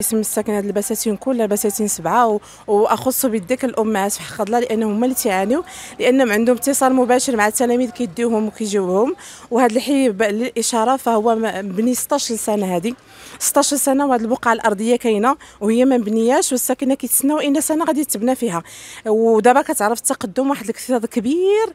اسم الساكنه هاد البساتين كلها بساتين سبعه و... واخص بالذكر الامهات في حق الله لانهم هما اللي تيعانيو لانهم عندهم اتصال مباشر مع التلاميذ كيديوهم وكيجيوهم وهذا الحليب للاشاره فهو مبني 16 سنه هذه 16 سنه وهاد البقعه الارضيه كاينه وهي ما مبنياش والساكنه كيتسناو ان سنه غادي تبنى فيها ودابا كتعرف التقدم واحد الاكتظاظ كبير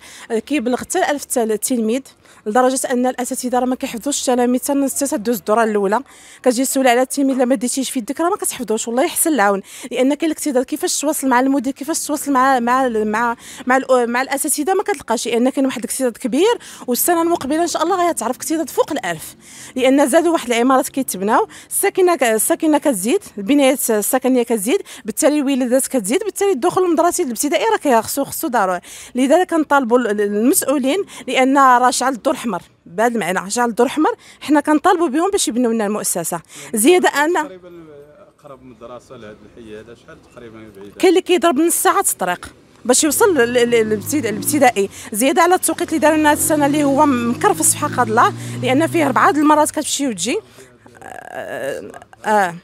كيبلغ حتى 1000 تلميذ لدرجه ان الاساتذه راه ما كيحفظوش التلاميذ حتى تدوز الدوره الاولى كتجي السؤال على التلميذ لما ديتيش في يدك راه ما كتحفظوش والله يحسن العون لان كاين الاكتظاظ كيفاش تواصل مع المدير كيفاش تواصل مع مع مع مع, مع الاساتذه ما كتلقاش لان كاين واحد الاكتظاظ كبير والسنه المقبله ان شاء الله غتعرف اكتظاظ فوق الألف لان زادوا واحد العمارات كيتبناو الساكنه الساكنه كتزيد البنايات السكنيه كتزيد بالتالي الولادات كتزيد بالتالي الدخول للمدرسه الابتدائيه راه خصو خصو ضروري لذلك كنطالبوا المسؤولين لان راه شعل الدور الاحمر بهذا المعنى عشان الدور الاحمر حنا كنطالبوا بهم باش يبنوا لنا المؤسسه زياده انا يعني اقرب من الدراسه لهذا الحي هذا شحال تقريبا بعيد كاين اللي كيضرب نص ساعه الطريق باش يوصل الابتدائي زياده على التوقيت اللي دارنا لنا السنه اللي هو مكرفس في حق الله لان فيه اربعه المرات كتمشي وتجي آه, آه. آه.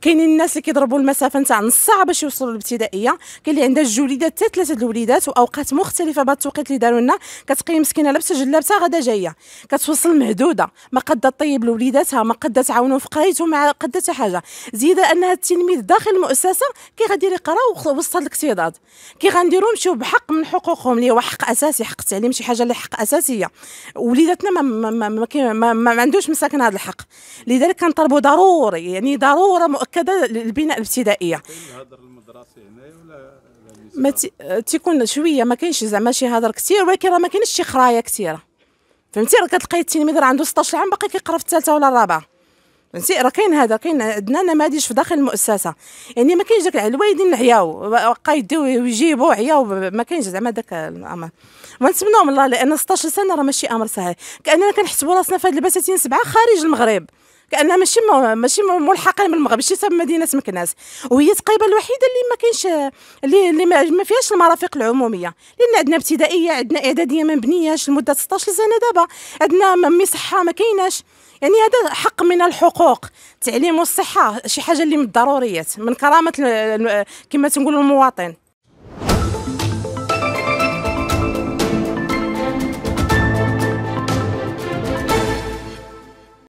كاينين الناس اللي كيضربوا المسافه نتاع نص ساعه باش يوصلوا للابتدائيه كاين اللي عندها جوج وليدات حتى ثلاثه الوليدات واوقات مختلفه بهذا التوقيت اللي داروا لنا كتقيم مسكينه لابسه جلابتها غدا جايه كتوصل مهدوده ما قاده طيب لوليداتها ما قاده تعاونهم في قرايتهم ما قاده حتى حاجه زياده انها التلميذ داخل المؤسسه كي غادي يقرا وسط هذا الاكتظاظ كي غنديروا نمشيو بحق من حقوقهم اللي هو حق اساسي حق التعليم شي حاجه اللي حق اساسيه وليداتنا ما ما ما, ما, ما, ما, ما عندوش مساكن هذا الحق لذلك كنطلبوا ضروري يعني ضروري ضروره مؤكده للبناء الابتدائيه ما تيكون شويه ما كاينش زعما شي هضر كثير ولكن راه ما كاينش شي خرايه كثيره فهمتي راه كتلقاي التلميذ راه عنده 16 عام باقي كيقرا في الثالثه ولا الرابعه فهمتي راه كاين هذا كاين عندنا نماذج في داخل المؤسسه يعني ما كاينش داك الوالدين عياو بقا يديو ويجيبوا عياو ما كاينش زعما داك الامر ونتمنوا من الله لان 16 سنه راه ماشي امر سهل كاننا كنحسبوا راسنا في هاد البساتين سبعه خارج المغرب كانها ماشي ماشي ملحقه بالمغرب تسمى مدينه مكناس وهي تقريبا الوحيده اللي ما كاينش اللي, اللي ما فيهاش المرافق العموميه لان عندنا ابتدائيه عندنا اعداديه ما مبنياش لمده 16 سنه دابا عندنا مي صحه ما كايناش يعني هذا حق من الحقوق التعليم والصحه شي حاجه اللي من الضروريات من كرامه كما تنقولوا المواطن